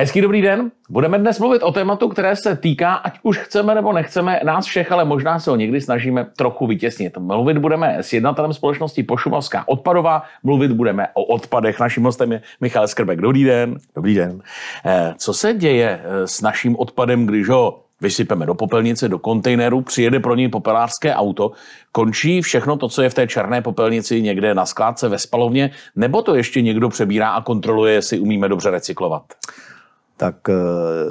Hezký dobrý den. Budeme dnes mluvit o tématu, které se týká, ať už chceme nebo nechceme, nás všech, ale možná se ho někdy snažíme trochu vytěsnit. Mluvit budeme s jednatelem společnosti Pošumovská odpadová, mluvit budeme o odpadech. Naším hostem je Michal Skrbek. Dobrý den. Dobrý den. Eh, co se děje eh, s naším odpadem, když ho vysypeme do popelnice, do kontejneru, přijede pro něj popelářské auto, končí všechno to, co je v té černé popelnici někde na skládce ve spalovně, nebo to ještě někdo přebírá a kontroluje, jestli umíme dobře recyklovat? tak eh,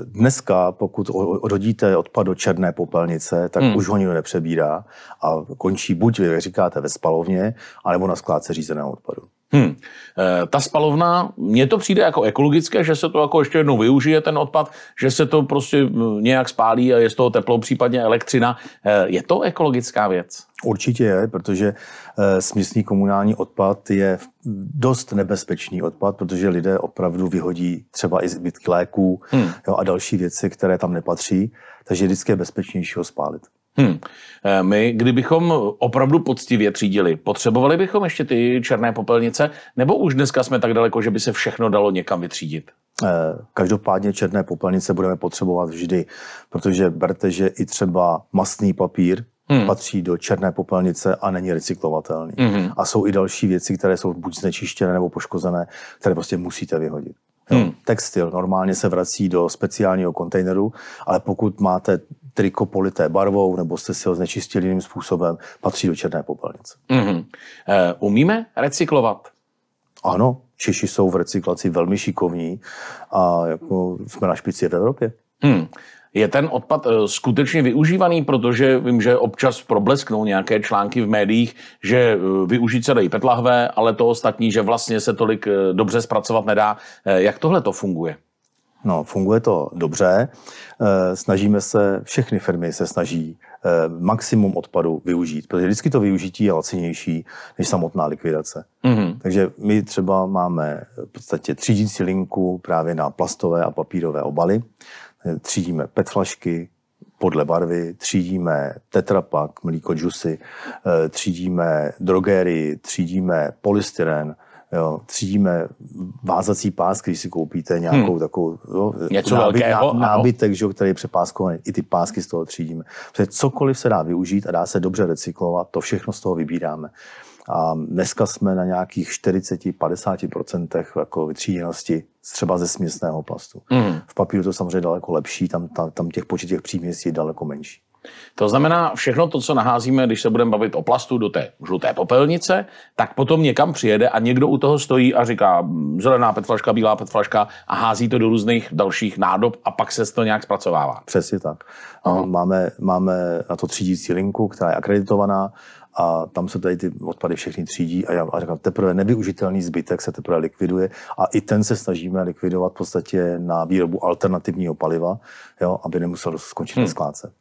dneska, pokud rodíte odpad do černé popelnice, tak hmm. už ho nikdo nepřebírá a končí buď, jak říkáte, ve spalovně, anebo na skládce řízeného odpadu. Hmm. E, ta spalovna, mně to přijde jako ekologické, že se to jako ještě jednou využije ten odpad, že se to prostě hm, nějak spálí a je z toho teplo, případně elektřina. E, je to ekologická věc? Určitě je, protože e, směsný komunální odpad je dost nebezpečný odpad, protože lidé opravdu vyhodí třeba i zbytky léků hmm. jo, a další věci, které tam nepatří, takže vždycky je bezpečnější ho spálit. Hmm. My, kdybychom opravdu poctivě třídili, potřebovali bychom ještě ty černé popelnice, nebo už dneska jsme tak daleko, že by se všechno dalo někam vytřídit? Eh, každopádně černé popelnice budeme potřebovat vždy, protože berte, že i třeba mastný papír hmm. patří do černé popelnice a není recyklovatelný. Hmm. A jsou i další věci, které jsou buď znečištěné nebo poškozené, které prostě musíte vyhodit. Hmm. Textil normálně se vrací do speciálního kontejneru, ale pokud máte triko polité barvou nebo jste si ho znečistili jiným způsobem, patří do černé popelnice. hmm Uh, umíme recyklovat? Ano, Češi jsou v recyklaci velmi šikovní a jako jsme na špici v Evropě. Hmm. Je ten odpad eh, skutečně využívaný, protože vím, že občas problesknou nějaké články v médiích, že eh, využít se dají petlahve, ale to ostatní, že vlastně se tolik eh, dobře zpracovat nedá. Jak tohle to funguje? No, funguje to dobře. Snažíme se, všechny firmy se snaží maximum odpadu využít, protože vždycky to využití je lacinější než samotná likvidace. Mm-hmm. Takže my třeba máme v podstatě třídící linku právě na plastové a papírové obaly. Eh, třídíme PET flašky podle barvy, třídíme tetrapak, mlíko, džusy, eh, třídíme drogery, třídíme polystyren, Jo, třídíme vázací pás, když si koupíte nějakou hmm. takovou jo, Něco nábyt, velkého, ná, nábytek, že, který je přepáskovaný. I ty pásky z toho třídíme. Protože cokoliv se dá využít a dá se dobře recyklovat, to všechno z toho vybíráme. A dneska jsme na nějakých 40-50% jako vytříděnosti třeba ze směsného plastu. Mm. V papíru to samozřejmě daleko lepší, tam, tam, tam těch počet těch příměstí je daleko menší. To znamená, všechno to, co naházíme, když se budeme bavit o plastu do té žluté popelnice, tak potom někam přijede a někdo u toho stojí a říká mm, zelená petflaška, bílá petflaška a hází to do různých dalších nádob a pak se to nějak zpracovává. Přesně tak. Máme, máme na to třídící linku, která je akreditovaná a tam se tady ty odpady všechny třídí a já a říkám, teprve nevyužitelný zbytek se teprve likviduje a i ten se snažíme likvidovat v podstatě na výrobu alternativního paliva, jo, aby nemusel skončit hmm. na skládce.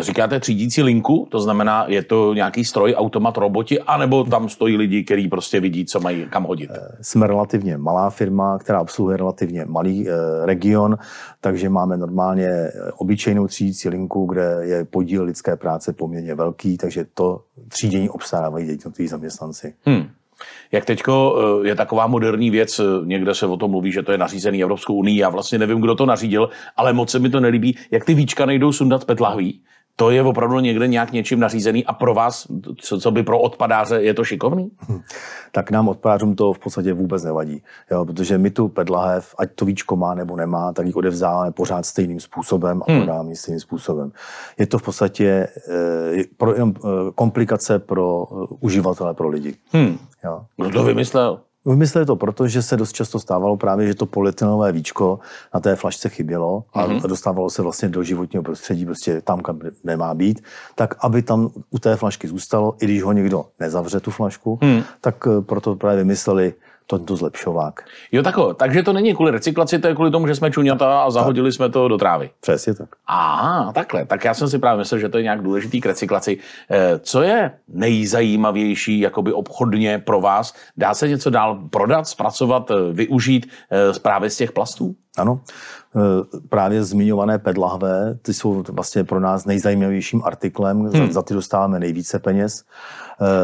Říkáte třídící linku, to znamená, je to nějaký stroj, automat, roboti, anebo tam stojí lidi, kteří prostě vidí, co mají kam hodit? Eh, jsme relativně malá firma, která obsluhuje relativně malý eh, region, takže máme normálně eh, obyčejnou třídící linku, kde je podíl lidské práce poměrně velký, takže to třídění obstarávají jednotliví zaměstnanci. Hmm jak teďko eh, je taková moderní věc, eh, někde se o tom mluví, že to je nařízený Evropskou unii, já vlastně nevím, kdo to nařídil, ale moc se mi to nelíbí, jak ty víčka nejdou sundat petlahví, to je opravdu někde nějak něčím nařízený a pro vás, co, co by pro odpadáře, je to šikovný? Hm. Tak nám odpadářům to v podstatě vůbec nevadí, jo, protože my tu pedlahev, ať to víčko má nebo nemá, tak ji odevzdáme pořád stejným způsobem a hm. podáváme ji stejným způsobem. Je to v podstatě e, pro, e, komplikace pro e, uživatele, pro lidi. Hmm. Jo. Kdo to vymyslel? V mysli je to proto, že se dost často stávalo právě, že to polyetylenové víčko na té flašce chybělo a mm-hmm. dostávalo se vlastně do životního prostředí, prostě tam, kam nemá být, tak aby tam u té flašky zůstalo, i když ho někdo nezavře tu flašku, mm. tak eh, proto právě vymysleli tento zlepšovák. Jo, tako, takže to není kvůli recyklaci, to je kvůli tomu, že jsme čuňata a zahodili tak. jsme to do trávy. Přesně tak. Aha, takhle. Tak já jsem si právě myslel, že to je nějak důležitý k recyklaci. Eh, co je nejzajímavější jakoby obchodně pro vás? Dá se něco dál prodat, zpracovat, eh, využít eh, právě z těch plastů? Ano, e, právě zmiňované pedlahve, ty jsou vlastně pro nás nejzajímavějším artiklem, hmm. za, za ty dostáváme nejvíce peněz.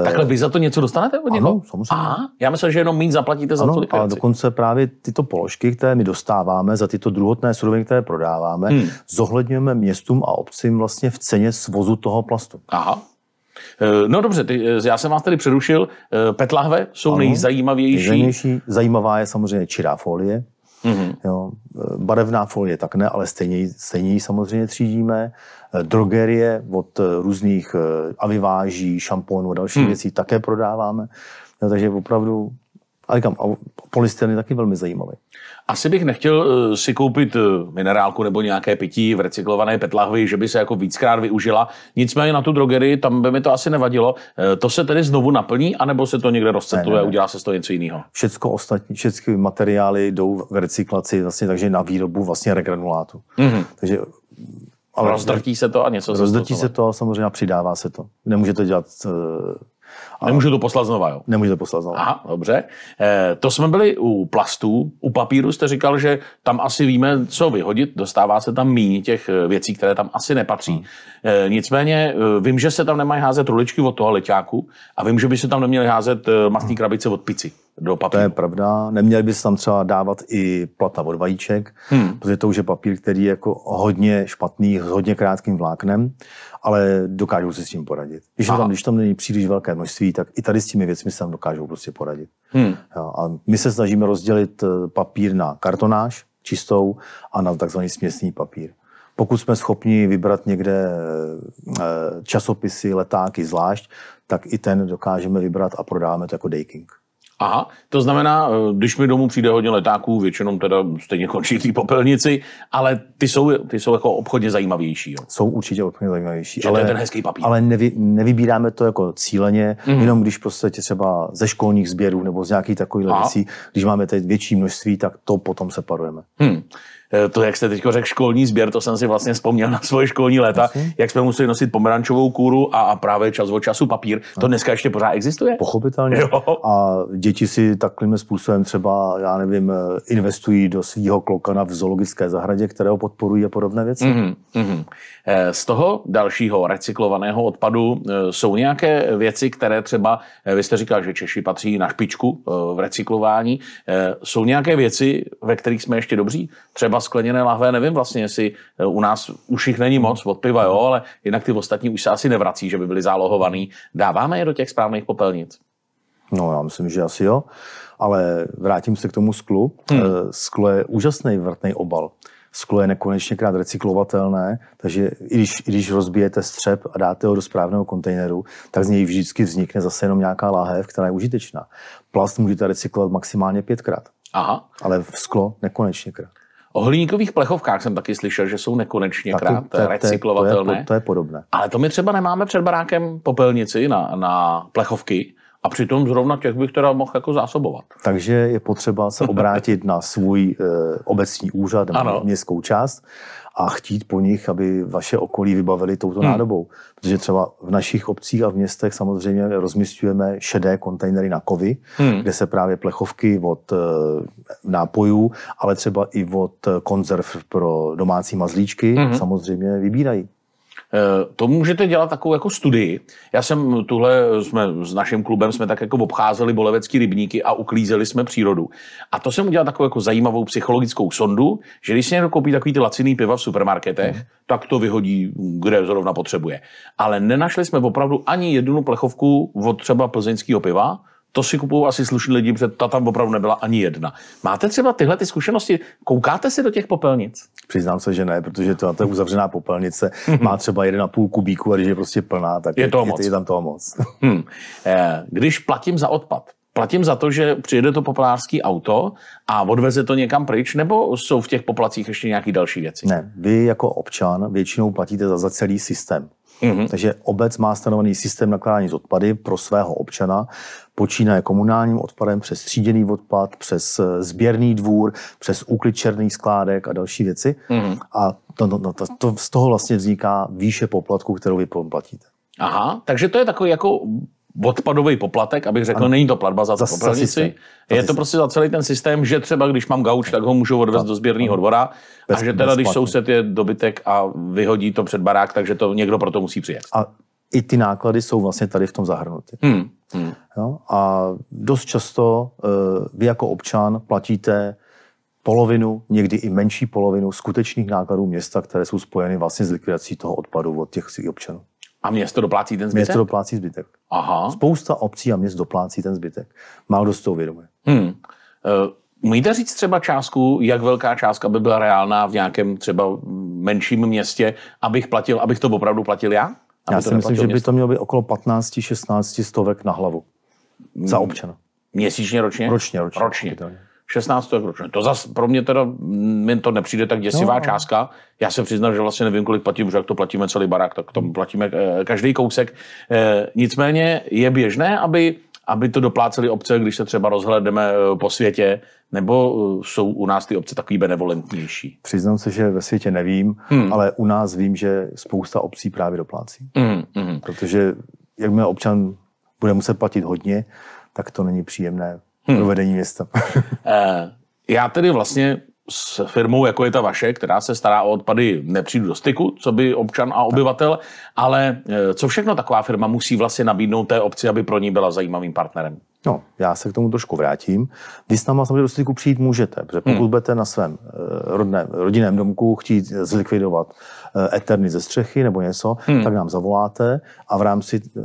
E, Takhle vy za to něco dostanete od Ano, samozřejmě. Aha, já myslím, že jenom méně zaplatíte ano, za to likvidaci. A dokonce právě tyto položky, které my dostáváme za tyto druhotné suroviny, které prodáváme, hmm. zohledňujeme městům a obcím vlastně v ceně svozu toho plastu. Aha. E, no dobře, ty, já jsem vás tady přerušil. Petlahve jsou ano, nejzajímavější. Nejzajímavější. Zajímavá je samozřejmě čirá folie. Mm-hmm. Jo. Barevná folie tak ne, ale stejně, stejně ji samozřejmě třídíme. Drogerie od různých eh, aviváží, šamponů a dalších mm. věcí také prodáváme. Jo, takže opravdu ale říkám, a polystyren je taky velmi zajímavý. Asi bych nechtěl eh, si koupit eh, minerálku nebo nějaké pití v recyklované petlahvi, že by se jako víckrát využila. Nicméně na tu drogerii tam by mi to asi nevadilo. Eh, to se tedy znovu naplní, anebo se to někde rozcetluje a udělá se z toho něco jiného? Všechno ostatní, všechny materiály jdou v recyklaci, vlastně, takže na výrobu vlastně regranulátu. Mm-hmm. Takže ale rozdrtí se to a něco se to, se to a samozřejmě přidává se to. Nemůžete dělat a nemůžu to poslat znova, jo? Nemůžu to poslat znova. Aha, dobře. E, to jsme byli u plastů. U papíru jste říkal, že tam asi víme, co vyhodit. Dostává se tam míň těch eh, věcí, které tam asi nepatří. E, nicméně vím, že se tam nemají házet ruličky od toho leťáku a vím, že by se tam neměly házet masní krabice od pici do papíru. To je pravda. Neměli by se tam třeba dávat i plata od vajíček, hmm. protože to už je papír, který je jako hodně špatný, s hodně krátkým vláknem, ale dokážou si s tím poradit. Když, tam, když tam není příliš velké množství, tak i tady s těmi věcmi se tam dokážou prostě poradit. Hmm. A my se snažíme rozdělit eh, papír na kartonáž čistou a na takzvaný směsný papír. Pokud jsme schopni vybrat někde eh, eh, časopisy, letáky zvlášť, tak i ten dokážeme vybrat a prodáme to jako daking. Aha, to znamená, eh, když mi domů přijde hodně letáků, většinou teda stejně končí ty popelnici, ale ty jsou, ty jsou jako obchodně zajímavější. Jo? Jsou určitě obchodně zajímavější. Že ale, to je ten hezký papír. Ale nevy, nevybíráme to jako cíleně, mm. jenom když prostě třeba ze školních sběrů nebo z nějakých takových věcí, když máme teď větší množství, tak to potom separujeme. Hmm. Eh, to, jak jste teď řekl, školní sběr, to jsem si vlastně vzpomněl na svoje školní léta, Asi? jak jsme museli nosit pomerančovou kůru a, a právě čas od času papír. To dneska ještě pořád existuje? Pochopitelně. Jo. A děti si takovým způsobem třeba, já nevím, eh, investují do svého klokana v zoologické zahradě, kterého podporují a podobné věci. Mm-hmm. Mm-hmm. Z toho dalšího recyklovaného odpadu jsou nějaké věci, které třeba, vy jste říkal, že Češi patří na špičku v recyklování, jsou nějaké věci, ve kterých jsme ještě dobří? Třeba skleněné lahve, nevím vlastně, jestli eh, u nás už jich není moc od piva, jo, ale jinak ty ostatní už se asi nevrací, že by byly zálohovaný. Dáváme je do těch správných popelnic? No já myslím, že asi jo, ale vrátím se k tomu sklu. Hmm. Eh, sklo je úžasný vrtný obal. Sklo je nekonečně krát recyklovatelné, takže i když, i když rozbijete střep a dáte ho do správného kontejneru, tak z něj vždycky vznikne zase jenom nějaká láhev, která je užitečná. Plast můžete recyklovat maximálně pětkrát. Aha. Ale v sklo nekonečně krát. O hliníkových plechovkách jsem taky slyšel, že jsou nekonečně taky, krát to, to, recyklovatelné. To je, to je podobné. Ale to my třeba nemáme před barákem popelnici na, na plechovky, a přitom zrovna těch bych teda mohl jako zásobovat. Takže je potřeba se obrátit na svůj e, obecní úřad nebo městskou část a chtít po nich, aby vaše okolí vybavili touto hmm. nádobou. Protože třeba v našich obcích a v městech samozřejmě rozmistujeme šedé kontejnery na kovy, hmm. kde se právě plechovky od e, nápojů, ale třeba i od eh, konzerv pro domácí mazlíčky hmm. samozřejmě vybírají. Eh, to můžete dělat takovou jako studii. Já jsem tuhle, jsme s naším klubem jsme tak jako obcházeli bolevecký rybníky a uklízeli jsme přírodu. A to jsem udělal takovou jako zajímavou psychologickou sondu, že když si někdo koupí takový ty laciný piva v supermarketech, mm. tak to vyhodí, kde zrovna potřebuje. Ale nenašli jsme opravdu ani jednu plechovku od třeba plzeňského piva, to si kupují asi slušní lidi, protože ta tam opravdu nebyla ani jedna. Máte třeba tyhle ty zkušenosti? Koukáte si do těch popelnic? Přiznám se, že ne, protože to, ta uzavřená popelnice mhm. má třeba 1,5 kubíku a když je prostě plná, tak je, toho je, moc. je tam toho moc. Hmm. Když platím za odpad, platím za to, že přijede to popelářský auto a odveze to někam pryč, nebo jsou v těch poplacích ještě nějaké další věci? Ne, vy jako občan většinou platíte za, za celý systém. Mm-hmm. Takže obec má stanovený systém nakládání s odpady pro svého občana, počínaje komunálním odpadem přes tříděný odpad, přes eh, sběrný dvůr, přes úklid černých skládek a další věci. Mm-hmm. A to, to, no, no, to, to, z toho vlastně vzniká výše poplatku, kterou vy platíte. Aha, takže to je takový jako odpadový poplatek, abych řekl, ano. není to platba za, za, za systém. Je to prostě za celý ten systém, že třeba když mám gauč, tak ho můžu odvést do sběrného dvora bez, a že teda když soused je dobytek a vyhodí to před barák, takže to někdo proto musí přijet. A i ty náklady jsou vlastně tady v tom zahrnuty. Hmm. Hmm. Jo? A dost často uh, vy jako občan platíte polovinu, někdy i menší polovinu skutečných nákladů města, které jsou spojeny vlastně s likvidací toho odpadu od těch občanů. A město doplácí ten zbytek? Město doplácí zbytek. Aha. Spousta obcí a měst doplácí ten zbytek. Málo kdo z toho vědomuje. Hmm. Uh, Můžete říct třeba částku, jak velká částka by byla reálná v nějakém třeba menším městě, abych platil, abych to opravdu platil já? Aby já si myslím, že město? by to mělo být okolo 15-16 stovek na hlavu. Za hmm. občana. Měsíčně, ročně? Ročně, ročně. ročně. 16. ročně. To zase pro mě teda, mi mm, to nepřijde tak děsivá no. částka. Já se přiznám, že vlastně nevím, kolik platím, že jak to platíme celý barák, tak tam platíme eh, každý kousek. Eh, nicméně je běžné, aby aby to dopláceli obce, když se třeba rozhledeme eh, po světě, nebo jsou u nás ty obce takový benevolentnější? Přiznám se, že ve světě nevím, hmm. ale u nás vím, že spousta obcí právě doplácí. hmm. hmm. Protože jakmile občan bude muset platit hodně, tak to není příjemné hmm. pro vedení města. Eh, já tedy vlastně s firmou, jako je ta vaše, která se stará o odpady, nepřijdu do styku, co by občan a obyvatel, ale eh, co všechno taková firma musí vlastně nabídnout té obci, aby pro ní byla zajímavým partnerem? No, já se k tomu trošku vrátím. Vy s náma samozřejmě do styku přijít můžete, protože hmm. pokud hmm. budete na svém eh, rodném, rodinném domku chtít zlikvidovat eh, eterny ze střechy nebo něco, hmm. tak nám zavoláte a v rámci, eh,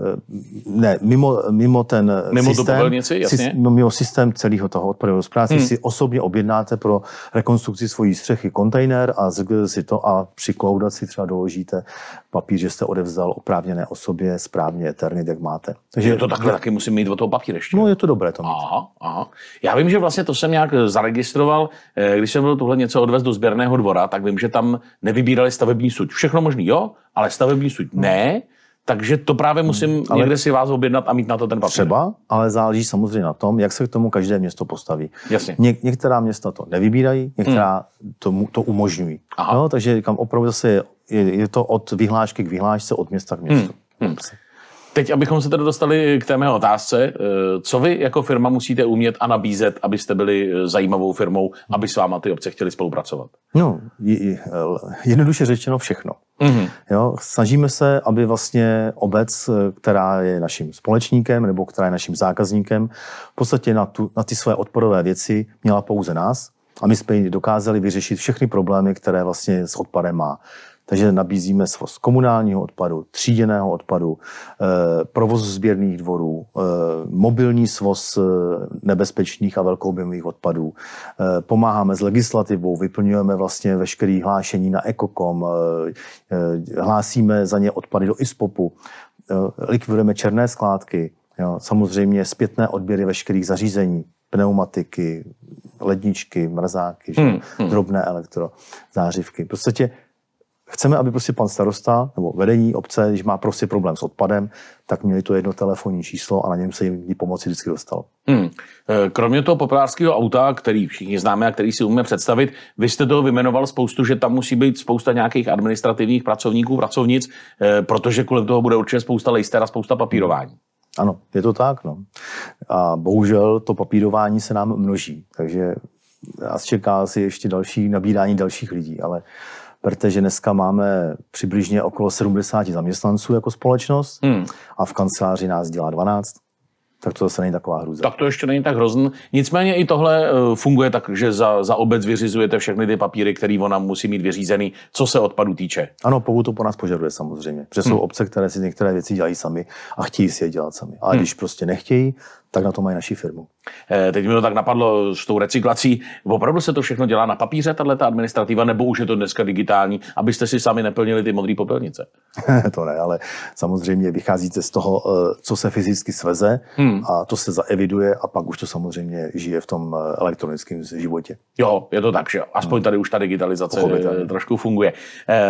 ne, mimo, mimo ten mimo systém, jasně. No, mimo systém celého toho odpadového zprávy hmm. si osobně objednáte pro rekonstrukci svojí střechy kontejner a zlikvidujete si to a při si třeba doložíte papír, že jste odevzdal oprávněné osobě správně eterny, jak máte. Takže to takhle taky musím mít od toho papír ještě. No, tomu je to dobré. To aha, aha. Já vím, že vlastně to jsem nějak eh, zaregistroval, eh, když jsem byl tohle něco odvez do sběrného dvora, tak vím, že tam nevybírali stavební suť. Všechno možný, jo, ale stavební suť no. ne. Takže to právě hmm, musím hmm, ale někde si vás objednat a mít na to ten papír. Třeba, ale záleží samozřejmě na tom, jak se k tomu každé město postaví. Jasně. Ně, některá města to nevybírají, některá hmm. tomu, to umožňují. Aha. No, takže kam opravdu se je, je to od vyhlášky k vyhlášce, od města k městu. Hmm. Hmm. Teď, abychom se teda dostali k té mé otázce, eh, co vy jako firma musíte umět a nabízet, abyste byli eh, zajímavou firmou, aby s váma ty obce chtěli spolupracovat? No, jednoduše řečeno všechno. Mm-hmm. Jo, snažíme se, aby vlastně obec, která je naším společníkem nebo která je naším zákazníkem, v podstatě na, tu, na ty své odporové věci měla pouze nás a my jsme dokázali vyřešit všechny problémy, které vlastně s odpadem má. Takže nabízíme svoz komunálního odpadu, tříděného odpadu, eh, provoz sběrných dvorů, eh, mobilní svoz eh, nebezpečných a velkoobjemových odpadů. Pomáháme s legislativou, vyplňujeme vlastně veškeré hlášení na Ekokom, hlásíme za ně odpady do ISPOPu, likvidujeme černé skládky, samozřejmě zpětné odběry veškerých zařízení, pneumatiky, ledničky, mrzáky, že? Hmm, hmm. drobné elektrozářivky. V podstatě Chceme, aby prostě pan starosta nebo vedení obce, když má prostě problém s odpadem, tak měli to jedno telefonní číslo a na něm se jim pomoci vždycky dostalo. Hmm. E, kromě toho populárského auta, který všichni známe a který si umíme představit, vy jste toho vymenoval spoustu, že tam musí být spousta nějakých administrativních pracovníků, pracovnic, e, protože kolem toho bude určitě spousta lejster a spousta papírování. Ano, je to tak. No. A bohužel to papírování se nám množí, takže nás čeká si ještě další nabídání dalších lidí, ale protože dneska máme přibližně okolo 70 zaměstnanců jako společnost hmm. a v kanceláři nás dělá 12 tak to zase není taková hrůza. Tak to ještě není tak hrozný. Nicméně i tohle eh, funguje tak, že za, za obec vyřizujete všechny ty papíry, které ona musí mít vyřízený, co se odpadu týče. Ano, pokud to po nás požaduje samozřejmě. Protože hmm. jsou obce, které si některé věci dělají sami a chtějí si je dělat sami. A hmm. když prostě nechtějí, tak na to mají naši firmu. Eh, teď mi to tak napadlo s tou recyklací. Opravdu se to všechno dělá na papíře, tahle administrativa, nebo už je to dneska digitální, abyste si sami neplnili ty modré popelnice? to ne, ale samozřejmě vycházíte z toho, eh, co se fyzicky sveze hmm. a to se zaeviduje a pak už to samozřejmě žije v tom eh, elektronickém životě. Jo, je to tak, že aspoň hmm. tady už ta digitalizace Pochopitelně. trošku funguje.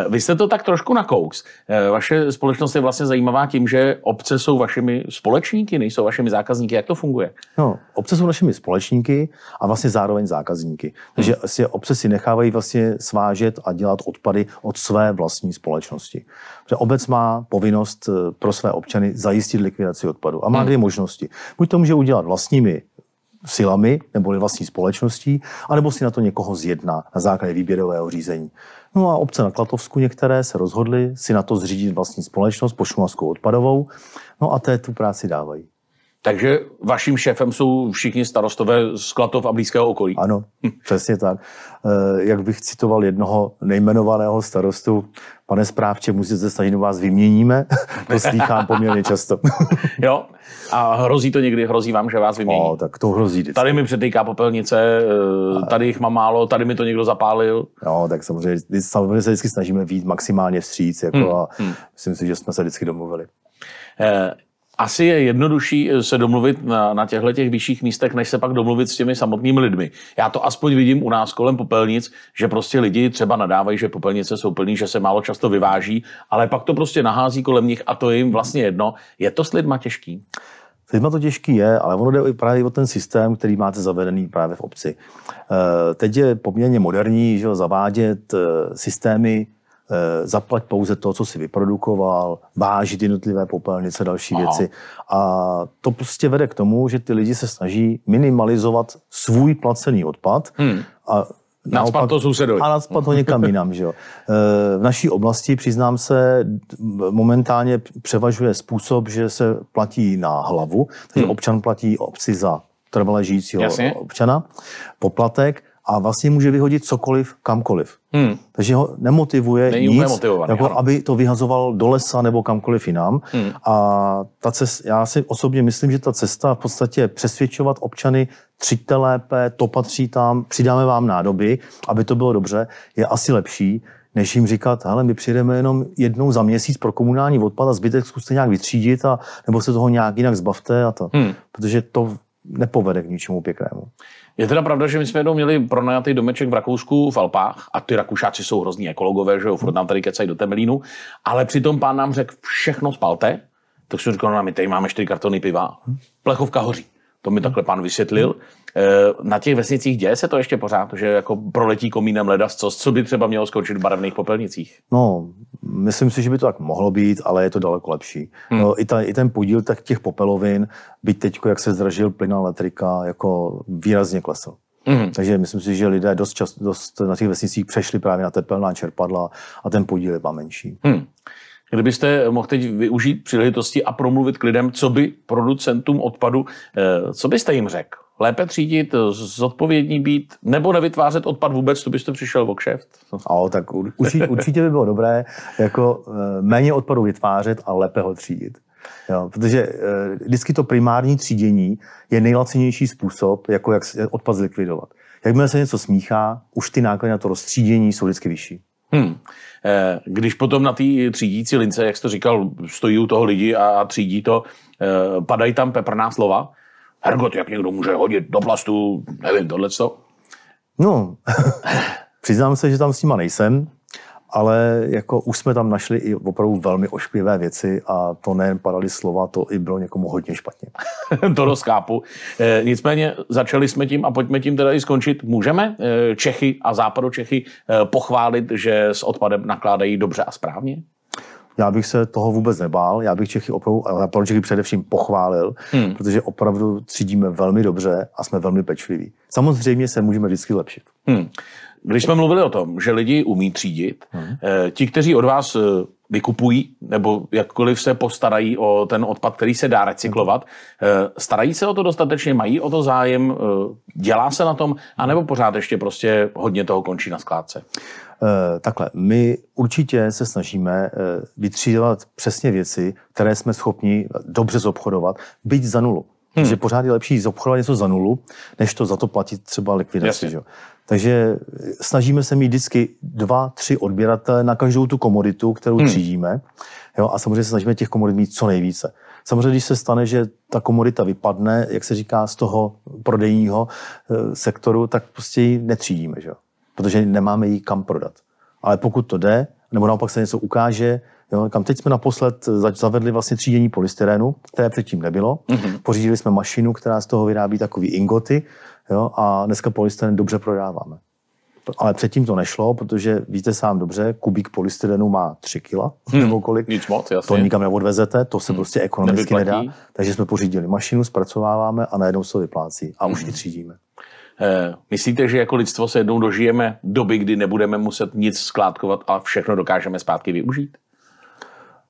Vy jste to tak trošku na kouks. Vaše společnost je vlastně zajímavá tím, že obce jsou vašimi společníky, nejsou vašimi zákazníky. Jak to to funguje? No, obce jsou našimi společníky a vlastně zároveň zákazníky. Takže hmm. si obce si nechávají vlastně svážet a dělat odpady od své vlastní společnosti. Protože obec má povinnost eh, pro své občany zajistit likvidaci odpadu a má hmm. dvě možnosti. Buď to může udělat vlastními silami nebo vlastní společností, anebo si na to někoho zjedná na základě výběrového řízení. No a obce na Klatovsku některé se rozhodly si na to zřídit vlastní společnost, pošumaskou odpadovou, no a té tu práci dávají. Takže vaším šéfem jsou všichni starostové z Klatov a blízkého okolí. Ano, přesně tak. Eh, jak bych citoval jednoho nejmenovaného starostu, pane správče, se snažit, vás vyměníme. to slýchám poměrně často. jo, a hrozí to někdy, hrozí vám, že vás vymění? O, tak to hrozí. Vždycky. Tady mi přetýká popelnice, eh, tady jich mám málo, tady mi to někdo zapálil. Jo, tak samozřejmě, samozřejmě se vždycky snažíme být maximálně vstříc, jako hmm. a hmm. myslím si, že jsme se vždycky domluvili. Eh, asi je jednodušší eh, se domluvit na, na těchto těch vyšších místech, než se pak domluvit s těmi samotnými lidmi. Já to aspoň vidím u nás kolem popelnic, že prostě lidi třeba nadávají, že popelnice jsou plný, že se málo často vyváží, ale pak to prostě nahází kolem nich a to je jim vlastně jedno. Je to s lidma těžký? S lidma to těžký je, ale ono jde právě o ten systém, který máte zavedený právě v obci. Eh, teď je poměrně moderní že zavádět eh, systémy Eh, zaplať pouze to, co si vyprodukoval, vážit jednotlivé popelnice, další Aha. věci. A to prostě vede k tomu, že ty lidi se snaží minimalizovat svůj placený odpad hmm. a Naopak, nadspat to sousedovi. A nadspat ho někam jinam. Že jo. Eh, v naší oblasti, přiznám se, momentálně převažuje způsob, že se platí na hlavu, takže hmm. občan platí obci za trvale žijícího Jasně. občana, poplatek a vlastně může vyhodit cokoliv, kamkoliv. Hmm. Takže ho nemotivuje Není nic, jako, aby to vyhazoval do lesa nebo kamkoliv jinam. Hmm. A ta cesta, já si osobně myslím, že ta cesta v podstatě přesvědčovat občany, třiďte lépe, to patří tam, přidáme vám nádoby, aby to bylo dobře, je asi lepší, než jim říkat, hele, my přijdeme jenom jednou za měsíc pro komunální odpad a zbytek zkuste nějak vytřídit, a, nebo se toho nějak jinak zbavte a to. Hmm. Protože to nepovede k ničemu pěknému. Je teda pravda, že my jsme jednou měli pronajatý domeček v Rakousku v Alpách a ty Rakušáci jsou hrozní ekologové, že jo, furt nám tady kecají do Temelínu, ale přitom pán nám řekl, všechno spalte, tak jsem říkal, no my tady máme čtyři kartony piva, plechovka hoří. To mi takhle pán vysvětlil. Eh, na těch vesnicích děje se to ještě pořád, že jako proletí komínem leda, co, co by třeba mělo skončit v barevných popelnicích? No, myslím si, že by to tak mohlo být, ale je to daleko lepší. Hmm. No, i, ta, I ten podíl tak těch popelovin, byť teď, jak se zdražil plyn a elektrika, jako výrazně klesl. Mm. Takže myslím si, že lidé dost, čas, dost na těch vesnicích přešli právě na tepelná čerpadla a ten podíl je menší. Mm. Kdybyste mohl teď využít příležitosti a promluvit k lidem, co by producentům odpadu, eh, co byste jim řekl? Lépe třídit, zodpovědní být, nebo nevytvářet odpad vůbec, to byste přišel v kšeft? O, tak určitě, určitě by bylo dobré jako eh, méně odpadu vytvářet a lépe ho třídit. Jo, protože eh, vždycky to primární třídění je nejlacenější způsob, jako jak odpad zlikvidovat. Jakmile se něco smíchá, už ty náklady na to rozstřídění jsou vždycky vyšší. Hmm. Eh, když potom na té třídící lince, jak jste říkal, stojí u toho lidi a třídí to, eh, padají tam peprná slova. Hergot, jak někdo může hodit do plastu, nevím, tohle co? No, přiznám se, že tam s nima nejsem ale jako už jsme tam našli i opravdu velmi ošklivé věci a to nejen padaly slova, to i bylo někomu hodně špatně. to rozkápu. E, eh, nicméně začali jsme tím a pojďme tím teda i skončit. Můžeme e, Čechy a západu Čechy e, eh, pochválit, že s odpadem nakládají dobře a správně? Já bych se toho vůbec nebál, já bych Čechy opravdu, a západu Čechy především pochválil, hmm. protože opravdu třídíme velmi dobře a jsme velmi pečliví. Samozřejmě se můžeme vždycky lepšit. Hmm. Když jsme mluvili o tom, že lidi umí třídit, hmm. Eh, ti, kteří od vás eh, vykupují nebo jakkoliv se postarají o ten odpad, který se dá recyklovat, eh, starají se o to dostatečně, mají o to zájem, dělá se na tom, anebo pořád ještě prostě hodně toho končí na skládce? Takhle, my určitě se snažíme vytřídovat přesně věci, které jsme schopni dobře zobchodovat, byť za nulu. Hmm. Že pořád je lepší zobchodovat něco za nulu, než to za to platit třeba likvidaci. Že? Takže snažíme se mít vždycky dva, tři odběratele na každou tu komoditu, kterou hmm. třídíme. Jo? A samozřejmě se snažíme těch komodit mít co nejvíce. Samozřejmě, když se stane, že ta komodita vypadne, jak se říká, z toho prodejního eh, sektoru, tak prostě ji netřídíme, že? protože nemáme ji kam prodat. Ale pokud to jde, nebo naopak se něco ukáže, Jo, kam teď jsme naposled eh, zavedli vlastně třídění polystyrenu, které předtím nebylo. Mm-hmm. Pořídili jsme mašinu, která z toho vyrábí takový ingoty jo, a dneska polystyren dobře prodáváme. Ale předtím to nešlo, protože víte sám dobře, kubík polystyrenu má 3 kila hmm. nebo kolik. Nic moc, jasně. To nikam neodvezete, to se hmm. prostě ekonomicky Nevyplatí. nedá. Takže jsme pořídili mašinu, zpracováváme a najednou se vyplácí a hmm. už mhm. ji třídíme. Eh, myslíte, že jako lidstvo se jednou dožijeme doby, kdy nebudeme muset nic skládkovat a všechno dokážeme zpátky využít?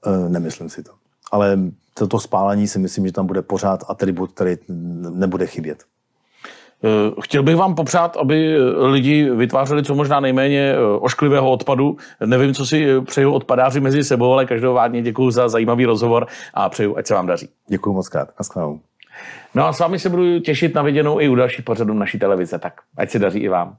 Eh, nemyslím si to. Ale toto spálení si myslím, že tam bude pořád atribut, který nebude chybět. Eh, chtěl bych vám popřát, aby eh, lidi vytvářeli co možná nejméně ošklivého odpadu. Nevím, co si přeju odpadáři mezi sebou, ale každopádně děkuji za zajímavý rozhovor a přeju, ať se vám daří. Děkuji moc krát. skvělou. No a s vámi se budu těšit na viděnou i u dalších pořadů naší televize, tak ať se daří i vám.